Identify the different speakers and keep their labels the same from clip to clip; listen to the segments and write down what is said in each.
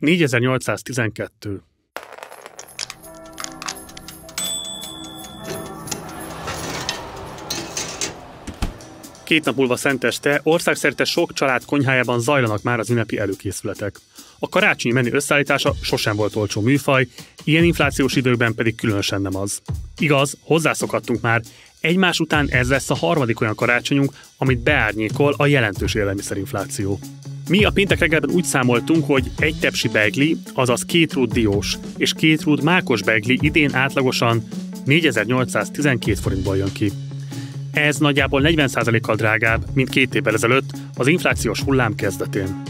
Speaker 1: 4812. Két nap múlva szenteste országszerte sok család konyhájában zajlanak már az ünnepi előkészületek. A karácsonyi menü összeállítása sosem volt olcsó műfaj, ilyen inflációs időkben pedig különösen nem az. Igaz, hozzászokhattunk már, egymás után ez lesz a harmadik olyan karácsonyunk, amit beárnyékol a jelentős élelmiszerinfláció. Mi a péntek reggelben úgy számoltunk, hogy egy tepsi begli, azaz két rúd diós és két rúd mákos begli idén átlagosan 4812 forintból jön ki. Ez nagyjából 40%-kal drágább, mint két évvel ezelőtt, az inflációs hullám kezdetén.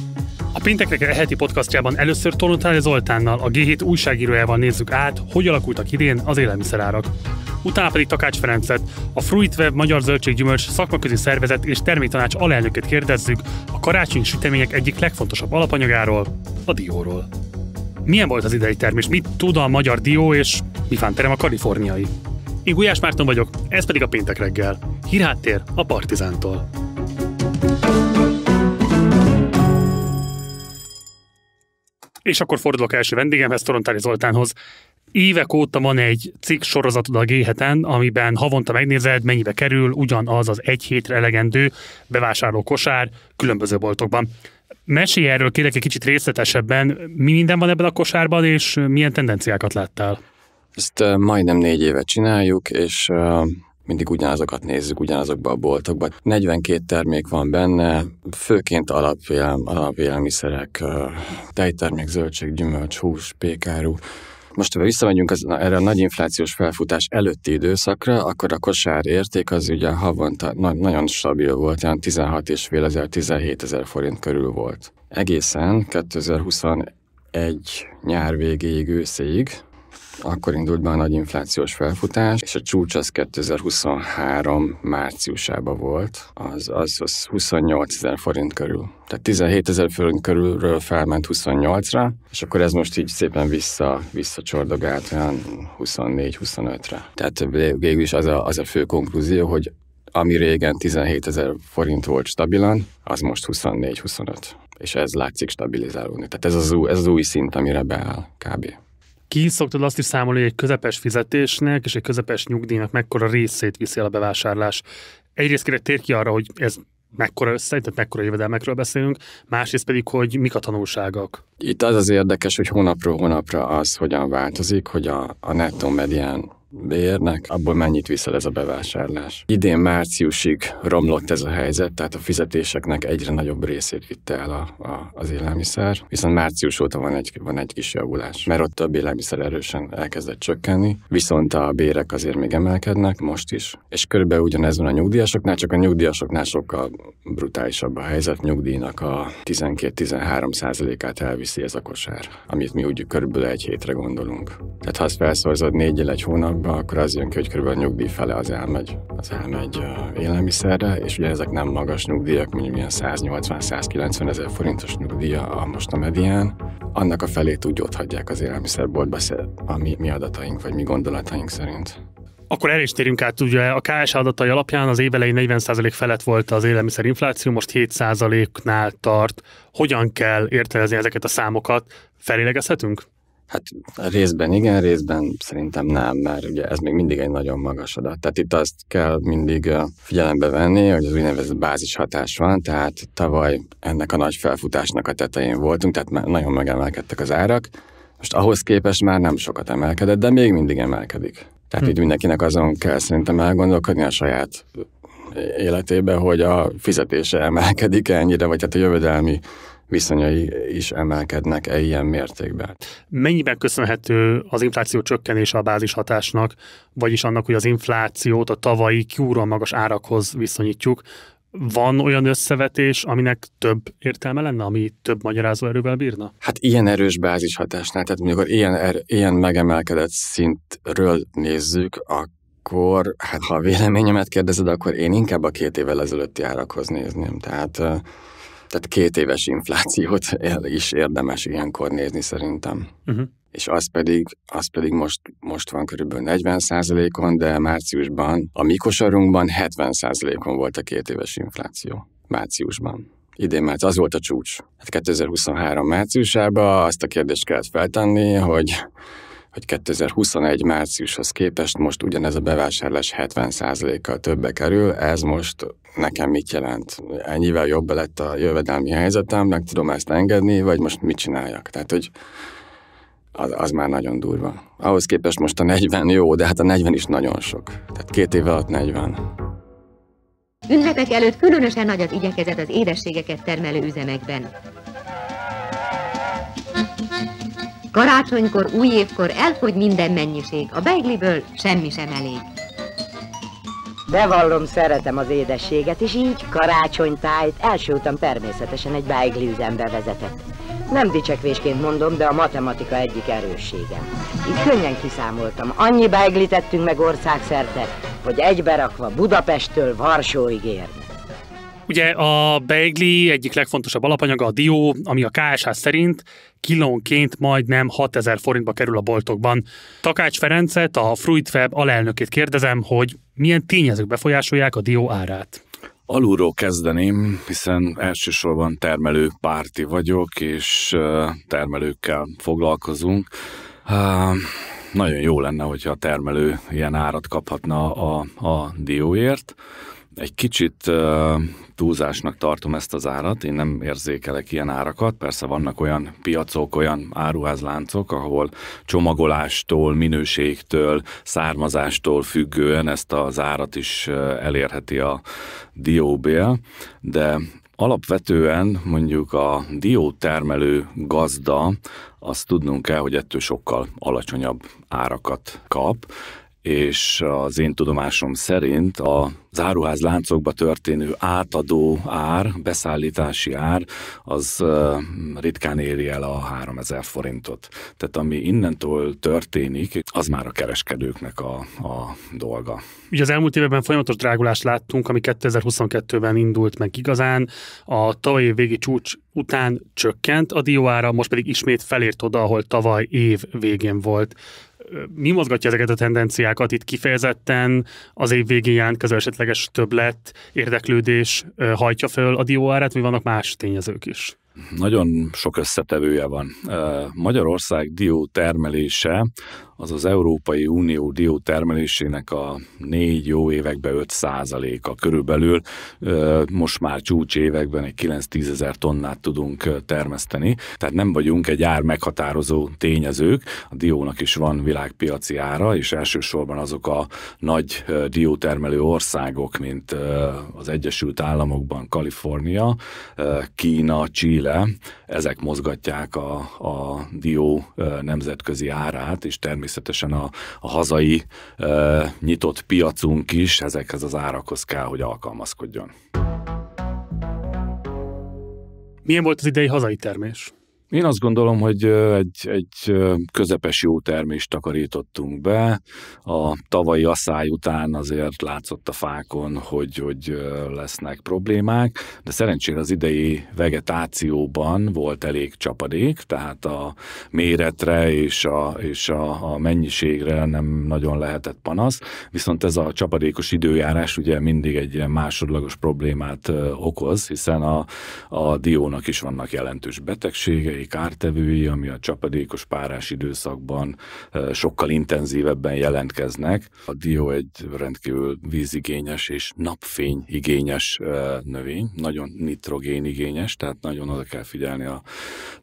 Speaker 1: A Pénteknek e heti podcastjában először Tolontári Zoltánnal, a G7 újságírójával nézzük át, hogy alakultak idén az élelmiszerárak utána pedig Takács Ferencet, a Fruitweb Magyar Zöldséggyümölcs szakmaközi szervezet és terméktanács alelnöket kérdezzük a karácsonyi sütemények egyik legfontosabb alapanyagáról, a dióról. Milyen volt az idei termés? Mit tud a magyar dió és mi terem a kaliforniai? Én Gulyás Márton vagyok, ez pedig a Péntek reggel. Hírháttér a Partizántól. thank you És akkor fordulok első vendégemhez, Torontári Zoltánhoz. Évek óta van egy cikk sorozatod a g amiben havonta megnézed, mennyibe kerül ugyanaz az egy hétre elegendő bevásárló kosár különböző boltokban. Mesélj erről kérek egy kicsit részletesebben, mi minden van ebben a kosárban, és milyen tendenciákat láttál?
Speaker 2: Ezt majdnem négy éve csináljuk, és mindig ugyanazokat nézzük ugyanazokba a boltokba. 42 termék van benne, főként alapélelm, alapélelmiszerek, tejtermék, zöldség, gyümölcs, hús, pékáru, most, ha visszamegyünk az, erre a nagy inflációs felfutás előtti időszakra, akkor a kosár érték az ugye havonta na, nagyon stabil volt, olyan 16 és fél ezer, 17 ezer forint körül volt. Egészen 2021 nyár végéig, őszéig, akkor indult be a nagy inflációs felfutás, és a csúcs az 2023 márciusában volt, az, az, az 28 ezer forint körül. Tehát 17 ezer forint körülről felment 28-ra, és akkor ez most így szépen vissza, visszacsordogált olyan 24-25-re. Tehát végül is az a, az a fő konklúzió, hogy ami régen 17 ezer forint volt stabilan, az most 24-25. És ez látszik stabilizálódni. Tehát ez az, új, ez az új szint, amire beáll kb.
Speaker 1: Ki szoktad azt is számolni, hogy egy közepes fizetésnek és egy közepes nyugdíjnak mekkora részét viszi el a bevásárlás? Egyrészt kérlek tér ki arra, hogy ez mekkora össze, tehát mekkora jövedelmekről beszélünk, másrészt pedig, hogy mik a tanulságok.
Speaker 2: Itt az az érdekes, hogy hónapról hónapra az hogyan változik, hogy a, a nettó medián érnek, abból mennyit viszel ez a bevásárlás. Idén márciusig romlott ez a helyzet, tehát a fizetéseknek egyre nagyobb részét vitte el a, a, az élelmiszer, viszont március óta van egy, van egy kis javulás, mert ott több élelmiszer erősen elkezdett csökkenni, viszont a bérek azért még emelkednek most is, és körülbelül ugyanez van a nyugdíjasoknál, csak a nyugdíjasoknál sokkal brutálisabb a helyzet, nyugdíjnak a 12-13 százalékát elviszi ez a kosár, amit mi úgy körülbelül egy hétre gondolunk. Tehát ha ezt felszorzod négy egy hónap, esetben, akkor az jön ki, hogy kb. a nyugdíj fele az elmegy. Az elmegy élelmiszerre, és ugye ezek nem magas nyugdíjak, mondjuk ilyen 180-190 ezer forintos nyugdíja a most a medián. Annak a felét úgy ott hagyják az élelmiszerboltba, a mi, mi adataink vagy mi gondolataink szerint.
Speaker 1: Akkor el is térünk át, ugye a KSH adatai alapján az évelei 40% felett volt az élelmiszerinfláció, most 7%-nál tart. Hogyan kell értelmezni ezeket a számokat? Felélegezhetünk? Hát
Speaker 2: részben igen, részben szerintem nem, mert ugye ez még mindig egy nagyon magas adat. Tehát itt azt kell mindig figyelembe venni, hogy az úgynevezett bázis hatás van, tehát tavaly ennek a nagy felfutásnak a tetején voltunk, tehát már nagyon megemelkedtek az árak, most ahhoz képest már nem sokat emelkedett, de még mindig emelkedik. Tehát hm. itt mindenkinek azon kell szerintem elgondolkodni a saját életében, hogy a fizetése emelkedik ennyire, vagy hát a jövedelmi viszonyai is emelkednek-e ilyen
Speaker 1: mértékben. Mennyiben köszönhető az infláció csökkenése a bázishatásnak, vagyis annak, hogy az inflációt a tavalyi kiúra magas árakhoz viszonyítjuk, van olyan összevetés, aminek több értelme lenne, ami több magyarázó erővel bírna?
Speaker 2: Hát ilyen erős bázis hatásnál, tehát mondjuk ilyen, er, ilyen megemelkedett szintről nézzük, akkor akkor, hát ha a véleményemet kérdezed, akkor én inkább a két évvel ezelőtti árakhoz nézném. Tehát tehát két éves inflációt el is érdemes ilyenkor nézni szerintem. Uh-huh. És az pedig, az pedig most, most van körülbelül 40 on de márciusban, a mi kosarunkban 70 on volt a két éves infláció. Márciusban. Idén már az volt a csúcs. Hát 2023 márciusában azt a kérdést kellett feltenni, hogy hogy 2021 márciushoz képest most ugyanez a bevásárlás 70%-kal többe kerül, ez most nekem mit jelent? Ennyivel jobb lett a jövedelmi helyzetem, meg tudom ezt engedni, vagy most mit csináljak? Tehát, hogy az, az már nagyon durva. Ahhoz képest most a 40 jó, de hát a 40 is nagyon sok. Tehát két év alatt 40.
Speaker 1: Ünnepek előtt különösen nagy az igyekezet az édességeket termelő üzemekben. Karácsonykor, újévkor elfogy minden mennyiség, a beigliből semmi sem elég. Bevallom, szeretem az édességet, és így karácsonytájt
Speaker 3: első után természetesen egy beigli üzembe vezetett. Nem dicsekvésként mondom, de a matematika egyik erőssége. Így könnyen kiszámoltam, annyi beiglit meg országszerte, hogy egyberakva Budapesttől Varsóig ér.
Speaker 1: Ugye a beigli egyik legfontosabb alapanyaga a dió, ami a KSH szerint kilónként majdnem 6000 forintba kerül a boltokban. Takács Ferencet, a Fruitweb alelnökét kérdezem, hogy milyen tényezők befolyásolják a dió árát.
Speaker 3: Alulról kezdeném, hiszen elsősorban termelő párti vagyok, és termelőkkel foglalkozunk. Nagyon jó lenne, hogyha a termelő ilyen árat kaphatna a, a dióért. Egy kicsit uh, túlzásnak tartom ezt az árat, én nem érzékelek ilyen árakat, persze vannak olyan piacok, olyan áruházláncok, ahol csomagolástól, minőségtől, származástól függően ezt az árat is elérheti a dióbél, de Alapvetően mondjuk a dió termelő gazda, azt tudnunk kell, hogy ettől sokkal alacsonyabb árakat kap, és az én tudomásom szerint a záruház láncokba történő átadó ár, beszállítási ár, az ritkán éri el a 3000 forintot. Tehát ami innentől történik, az már a kereskedőknek a, a dolga.
Speaker 1: Ugye az elmúlt években folyamatos drágulást láttunk, ami 2022-ben indult meg igazán. A tavalyi végi csúcs után csökkent a dióára, most pedig ismét felért oda, ahol tavaly év végén volt mi mozgatja ezeket a tendenciákat? Itt kifejezetten az év végén jelentkező esetleges többlet, érdeklődés hajtja föl a dióárát, mi vannak más tényezők is?
Speaker 3: Nagyon sok összetevője van. Magyarország dió termelése az az Európai Unió dió termelésének a négy jó években 5 százaléka körülbelül, most már csúcs években egy 9-10 ezer tonnát tudunk termeszteni, tehát nem vagyunk egy ár meghatározó tényezők, a diónak is van világpiaci ára, és elsősorban azok a nagy diótermelő országok, mint az Egyesült Államokban Kalifornia, Kína, Chile, ezek mozgatják a, a dió nemzetközi árát, és természetesen a, a hazai e, nyitott piacunk is ezekhez az árakhoz kell, hogy alkalmazkodjon.
Speaker 1: Milyen volt az idei hazai termés?
Speaker 3: Én azt gondolom, hogy egy, egy közepes jó termést takarítottunk be. A tavalyi asszály után azért látszott a fákon, hogy, hogy lesznek problémák, de szerencsére az idei vegetációban volt elég csapadék, tehát a méretre és a, és a, a mennyiségre nem nagyon lehetett panasz, viszont ez a csapadékos időjárás ugye mindig egy ilyen másodlagos problémát okoz, hiszen a, a diónak is vannak jelentős betegségei, csapadék kártevői, ami a csapadékos párás időszakban sokkal intenzívebben jelentkeznek. A dió egy rendkívül vízigényes és napfényigényes növény, nagyon nitrogénigényes, tehát nagyon oda kell figyelni a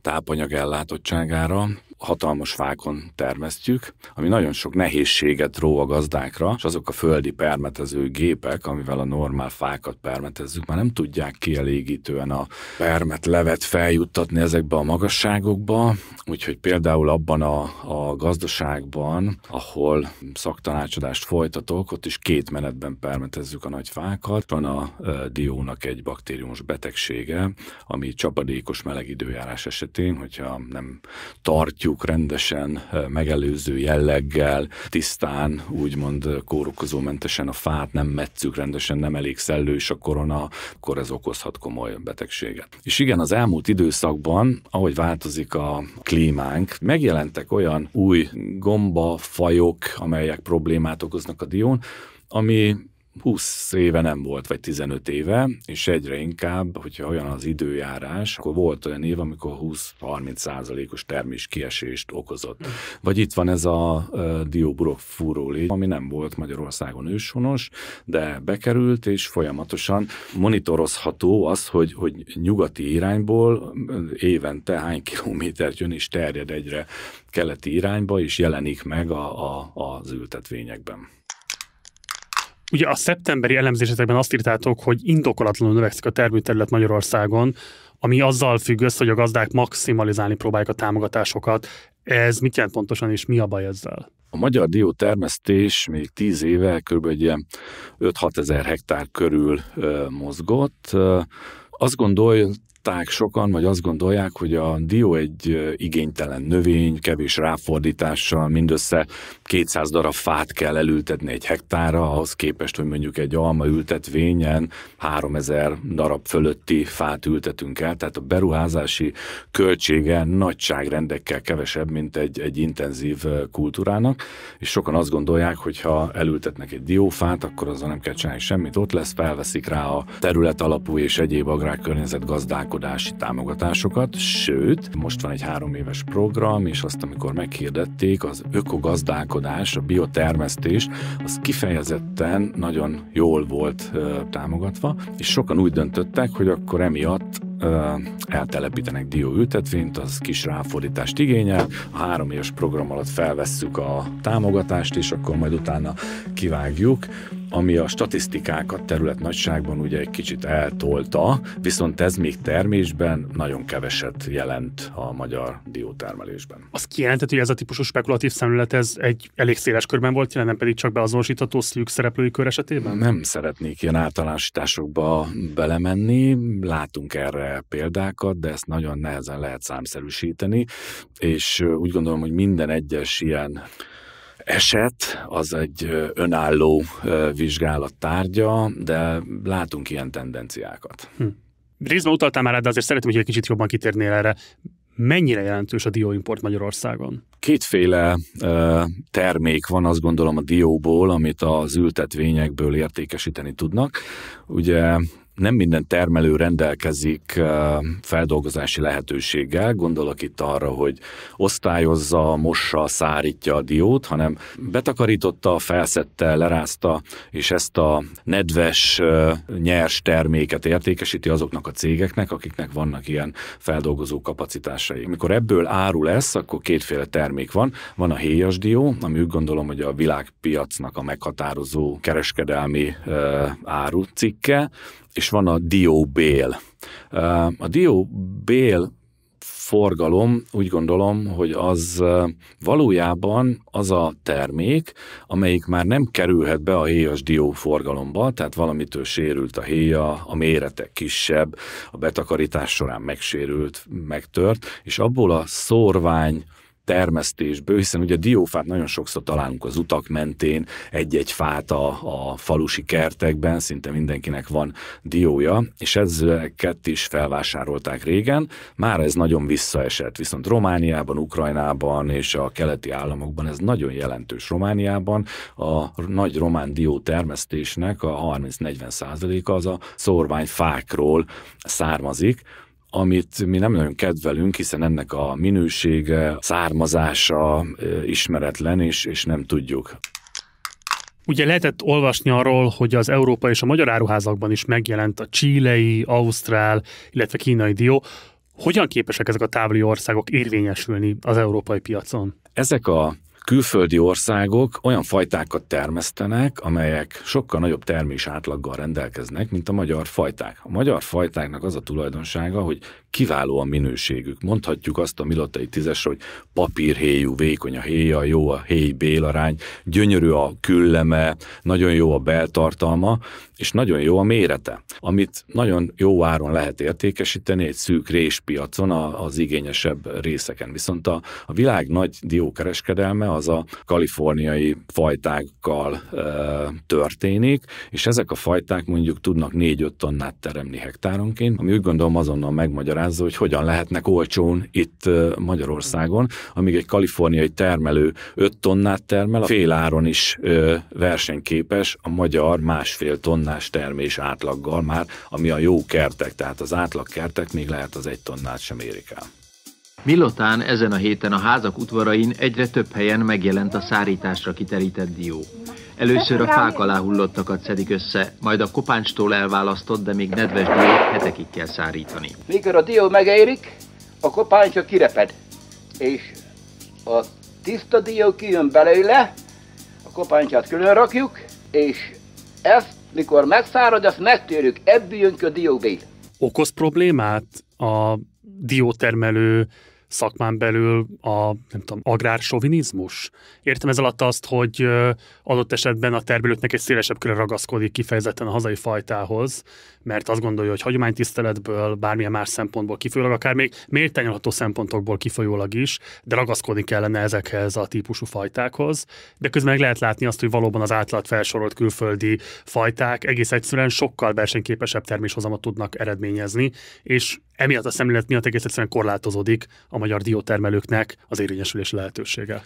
Speaker 3: tápanyag ellátottságára, hatalmas fákon termesztjük, ami nagyon sok nehézséget ró a gazdákra, és azok a földi permetező gépek, amivel a normál fákat permetezzük, már nem tudják kielégítően a permet levet feljuttatni ezekbe a magasságokba, úgyhogy például abban a, a gazdaságban, ahol szaktanácsadást folytatok, ott is két menetben permetezzük a nagy fákat. Van a e, diónak egy baktériumos betegsége, ami csapadékos meleg időjárás esetén, hogyha nem tartjuk tartjuk rendesen, eh, megelőző jelleggel, tisztán, úgymond eh, kórokozómentesen a fát nem metszük rendesen, nem elég szellős a korona, akkor ez okozhat komoly betegséget. És igen, az elmúlt időszakban, ahogy változik a klímánk, megjelentek olyan új gombafajok, amelyek problémát okoznak a dión, ami 20 éve nem volt, vagy 15 éve, és egyre inkább, hogyha olyan az időjárás, akkor volt olyan év, amikor 20-30 százalékos termés kiesést okozott. Hm. Vagy itt van ez a uh, dióburok fúróli, ami nem volt Magyarországon őshonos, de bekerült, és folyamatosan monitorozható az, hogy, hogy nyugati irányból évente hány kilométert jön, és terjed egyre keleti irányba, és jelenik meg a, a, az ültetvényekben.
Speaker 1: Ugye a szeptemberi elemzésetekben azt írtátok, hogy indokolatlanul növekszik a termőterület Magyarországon, ami azzal függ össze, hogy a gazdák maximalizálni próbálják a támogatásokat. Ez mit jelent pontosan, és mi a baj ezzel?
Speaker 3: A magyar dió termesztés még tíz éve kb. 5-6 ezer hektár körül mozgott. Azt gondolt látták sokan, vagy azt gondolják, hogy a dió egy igénytelen növény, kevés ráfordítással, mindössze 200 darab fát kell elültetni egy hektára, ahhoz képest, hogy mondjuk egy alma ültetvényen 3000 darab fölötti fát ültetünk el, tehát a beruházási költsége nagyságrendekkel kevesebb, mint egy, egy intenzív kultúrának, és sokan azt gondolják, hogy ha elültetnek egy diófát, akkor azzal nem kell csinálni semmit, ott lesz, felveszik rá a terület alapú és egyéb agrárkörnyezet gazdák gazdálkodási támogatásokat, sőt, most van egy három éves program, és azt, amikor meghirdették, az ökogazdálkodás, a biotermesztés, az kifejezetten nagyon jól volt ö, támogatva, és sokan úgy döntöttek, hogy akkor emiatt ö, eltelepítenek dióültetvényt, az kis ráfordítást igényel, a három éves program alatt felvesszük a támogatást, és akkor majd utána kivágjuk, ami a statisztikákat terület nagyságban ugye egy kicsit eltolta, viszont ez még termésben nagyon keveset jelent a magyar diótermelésben.
Speaker 1: Az kijelentett, hogy ez a típusú spekulatív szemlélet ez egy elég széles körben volt, jelen nem pedig csak beazonosítható szűk szereplői kör esetében? Nem szeretnék
Speaker 3: ilyen általánosításokba belemenni, látunk erre példákat, de ezt nagyon nehezen lehet számszerűsíteni, és úgy gondolom, hogy minden egyes ilyen eset az egy önálló vizsgálat tárgya, de látunk ilyen tendenciákat.
Speaker 1: Hm. Részben utaltál már rá, de azért szeretném, hogy egy kicsit jobban kitérnél erre. Mennyire jelentős a dióimport Magyarországon?
Speaker 3: Kétféle ö, termék van, azt gondolom, a dióból, amit az ültetvényekből értékesíteni tudnak. Ugye nem minden termelő rendelkezik feldolgozási lehetőséggel, gondolok itt arra, hogy osztályozza, mossa, szárítja a diót, hanem betakarította, felszette, lerázta, és ezt a nedves, nyers terméket értékesíti azoknak a cégeknek, akiknek vannak ilyen feldolgozó kapacitásai. Amikor ebből áru lesz, akkor kétféle termék van. Van a héjas dió, ami úgy gondolom, hogy a világpiacnak a meghatározó kereskedelmi árucikke, és van a Dio Bél. A Dio Bél forgalom, úgy gondolom, hogy az valójában az a termék, amelyik már nem kerülhet be a héjas dió forgalomba, tehát valamitől sérült a héja, a mérete kisebb, a betakarítás során megsérült, megtört, és abból a szorvány termesztésből, hiszen ugye diófát nagyon sokszor találunk az utak mentén, egy-egy fát a, a falusi kertekben, szinte mindenkinek van diója, és ezeket is felvásárolták régen. Már ez nagyon visszaesett, viszont Romániában, Ukrajnában és a keleti államokban ez nagyon jelentős. Romániában a nagy román dió termesztésnek a 30-40 százaléka az a szorvány fákról származik, amit mi nem nagyon kedvelünk, hiszen ennek a minősége, származása ismeretlen, és, és nem tudjuk.
Speaker 1: Ugye lehetett olvasni arról, hogy az Európa és a magyar áruházakban is megjelent a csílei, ausztrál, illetve kínai dió. Hogyan képesek ezek a távoli országok érvényesülni az európai piacon?
Speaker 3: Ezek a külföldi országok olyan fajtákat termesztenek, amelyek sokkal nagyobb termés átlaggal rendelkeznek, mint a magyar fajták. A magyar fajtáknak az a tulajdonsága, hogy kiváló a minőségük. Mondhatjuk azt a milotai tízes, hogy papírhéjú, vékony a héja, jó a héj bélarány, gyönyörű a külleme, nagyon jó a beltartalma, és nagyon jó a mérete, amit nagyon jó áron lehet értékesíteni egy szűk réspiacon az igényesebb részeken. Viszont a, a világ nagy diókereskedelme az a kaliforniai fajtákkal e, történik, és ezek a fajták mondjuk tudnak 4-5 tonnát teremni hektáronként, ami úgy gondolom azonnal megmagyarázza, hogy hogyan lehetnek olcsón itt Magyarországon, amíg egy kaliforniai termelő 5 tonnát termel, a fél áron is versenyképes a magyar másfél tonnát tonnás termés átlaggal már, ami a jó kertek, tehát az átlag kertek még lehet az egy tonnát sem érik el. Milotán ezen a héten a házak
Speaker 2: udvarain egyre több helyen megjelent a szárításra kiterített dió. Először a fák alá hullottakat szedik össze, majd a kopánstól elválasztott, de még nedves diót hetekig kell szárítani. Mikor a dió megérik, a kopáncsa kireped, és a tiszta dió kijön belőle, a kopáncsát külön rakjuk, és ezt mikor megszárad, azt megtérjük. Ebből jön ki a diógéd.
Speaker 1: Okoz problémát a diótermelő szakmán belül a, nem tudom, agrársovinizmus? Értem ez alatt azt, hogy adott esetben a termelőknek egy szélesebb körre ragaszkodik kifejezetten a hazai fajtához, mert azt gondolja, hogy hagyománytiszteletből, bármilyen más szempontból kifolyólag, akár még méltányolható szempontokból kifolyólag is, de ragaszkodni kellene ezekhez a típusú fajtákhoz. De közben meg lehet látni azt, hogy valóban az általad felsorolt külföldi fajták egész egyszerűen sokkal versenyképesebb terméshozamat tudnak eredményezni, és emiatt a szemlélet miatt egész egyszerűen korlátozódik a magyar diótermelőknek az érvényesülés lehetősége.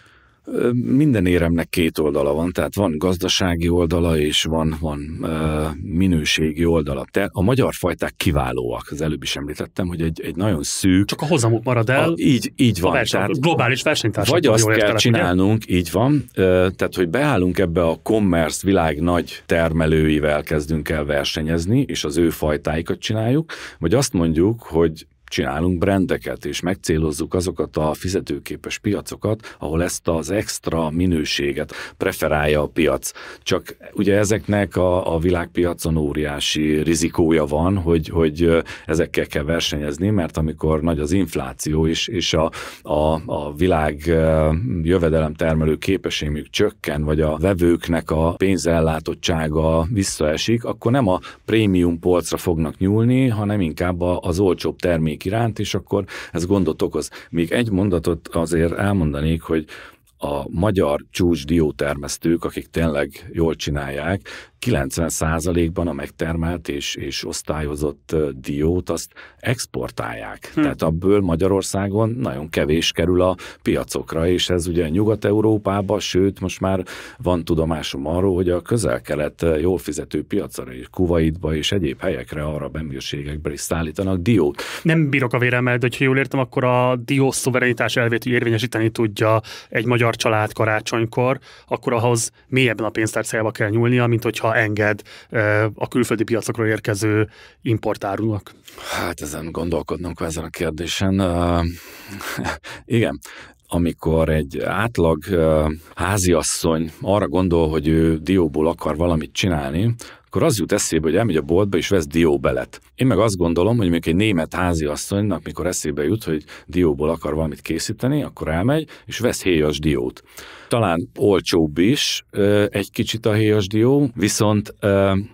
Speaker 3: Minden éremnek két oldala van, tehát van gazdasági oldala, és van, van ö, minőségi oldala. Te, a magyar fajták kiválóak,
Speaker 1: az előbb is említettem, hogy egy, egy nagyon szűk... Csak a hozamuk marad el. A, így, így van. A verseny, tehát, globális versenytársak. Vagy azt kell értelek, csinálnunk,
Speaker 3: így van, ö, tehát hogy beállunk ebbe a commerce világ nagy termelőivel kezdünk el versenyezni, és az ő fajtáikat csináljuk, vagy azt mondjuk, hogy Csinálunk brendeket, és megcélozzuk azokat a fizetőképes piacokat, ahol ezt az extra minőséget preferálja a piac. Csak ugye ezeknek a, a világpiacon óriási rizikója van, hogy, hogy ezekkel kell versenyezni, mert amikor nagy az infláció, is és a, a, a világ jövedelemtermelő képességük csökken, vagy a vevőknek a pénzellátottsága visszaesik, akkor nem a prémium polcra fognak nyúlni, hanem inkább az olcsóbb termék másik iránt, és akkor ez gondot okoz. Még egy mondatot azért elmondanék, hogy a magyar csúcs diótermesztők, akik tényleg jól csinálják, 90%-ban a megtermelt és, és osztályozott diót azt exportálják. Hm. Tehát abból Magyarországon nagyon kevés kerül a piacokra, és ez ugye Nyugat-Európába, sőt, most már van tudomásom arról, hogy a közel-kelet jól fizető piacra, és Kuwaitba és egyéb helyekre, arra emírségekbe is szállítanak diót.
Speaker 1: Nem bírok a véremmel, de ha jól értem, akkor a dió szuverenitás elvét érvényesíteni tudja egy magyar család karácsonykor, akkor ahhoz mélyebben a pénztárcájába kell nyúlnia, mint hogyha enged a külföldi piacokról érkező importárunak?
Speaker 3: Hát ezen gondolkodnunk ezen a kérdésen. Uh, igen, amikor egy átlag háziasszony arra gondol, hogy ő dióból akar valamit csinálni, akkor az jut eszébe, hogy elmegy a boltba és vesz dióbelet. Én meg azt gondolom, hogy mondjuk egy német háziasszonynak, mikor eszébe jut, hogy dióból akar valamit készíteni, akkor elmegy és vesz héjas diót. Talán olcsóbb is egy kicsit a héjas dió, viszont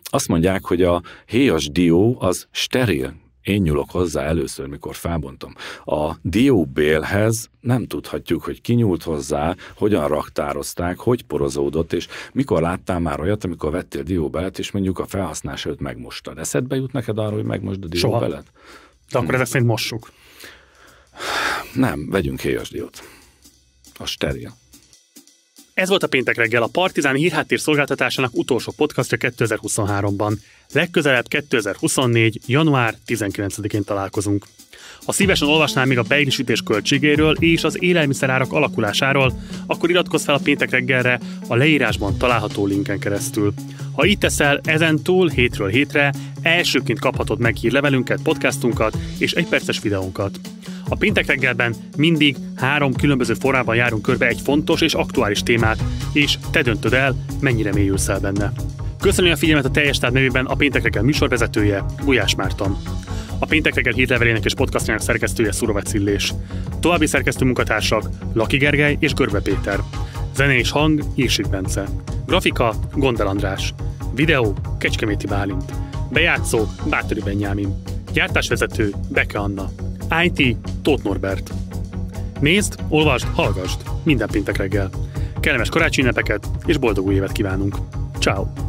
Speaker 3: azt mondják, hogy a héjas dió az steril én nyúlok hozzá először, mikor felbontom. A dióbélhez nem tudhatjuk, hogy ki nyúlt hozzá, hogyan raktározták, hogy porozódott, és mikor láttál már olyat, amikor vettél dióbelet, és mondjuk a felhasználás előtt megmostad. Eszedbe jut neked arról, hogy megmosd a dióbelet? Soha. De akkor ezek szerint mossuk. Nem, vegyünk héjas diót. A steril.
Speaker 1: Ez volt a péntek reggel a Partizán hírháttér szolgáltatásának utolsó podcastja 2023-ban. Legközelebb 2024. január 19-én találkozunk. Ha szívesen olvasnál még a beiglisítés költségéről és az élelmiszerárak alakulásáról, akkor iratkozz fel a péntek reggelre a leírásban található linken keresztül. Ha így teszel, ezentúl hétről hétre elsőként kaphatod meg hírlevelünket, podcastunkat és egy perces videónkat. A péntek reggelben mindig három különböző forrában járunk körbe egy fontos és aktuális témát, és te döntöd el, mennyire mélyülsz el benne. Köszönöm a figyelmet a teljes táv nevében a péntek reggel műsorvezetője, Gulyás Márton. A péntek reggel hírlevelének és podcastjának szerkesztője Szurovac Illés. További szerkesztő munkatársak Laki Gergely és Görbe Péter. Zene és hang Írsik Bence. Grafika Gondel András. Videó Kecskeméti Bálint. Bejátszó Bátori Benyámin. Gyártásvezető Beke Anna. IT Tóth Norbert. Nézd, olvasd, hallgassd minden péntek reggel. Kellemes karácsonyi és boldog új évet kívánunk. Ciao.